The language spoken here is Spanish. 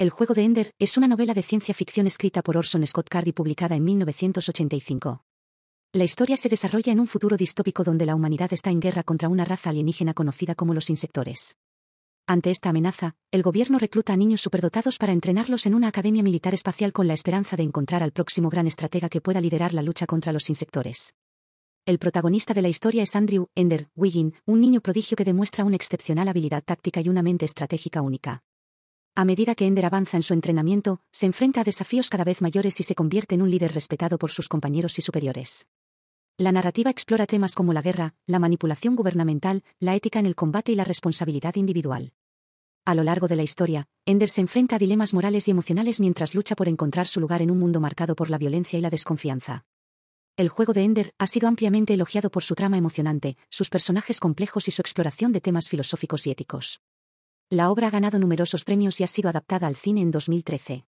El juego de Ender es una novela de ciencia ficción escrita por Orson Scott Card y publicada en 1985. La historia se desarrolla en un futuro distópico donde la humanidad está en guerra contra una raza alienígena conocida como los insectores. Ante esta amenaza, el gobierno recluta a niños superdotados para entrenarlos en una academia militar espacial con la esperanza de encontrar al próximo gran estratega que pueda liderar la lucha contra los insectores. El protagonista de la historia es Andrew Ender Wiggin, un niño prodigio que demuestra una excepcional habilidad táctica y una mente estratégica única. A medida que Ender avanza en su entrenamiento, se enfrenta a desafíos cada vez mayores y se convierte en un líder respetado por sus compañeros y superiores. La narrativa explora temas como la guerra, la manipulación gubernamental, la ética en el combate y la responsabilidad individual. A lo largo de la historia, Ender se enfrenta a dilemas morales y emocionales mientras lucha por encontrar su lugar en un mundo marcado por la violencia y la desconfianza. El juego de Ender ha sido ampliamente elogiado por su trama emocionante, sus personajes complejos y su exploración de temas filosóficos y éticos. La obra ha ganado numerosos premios y ha sido adaptada al cine en 2013.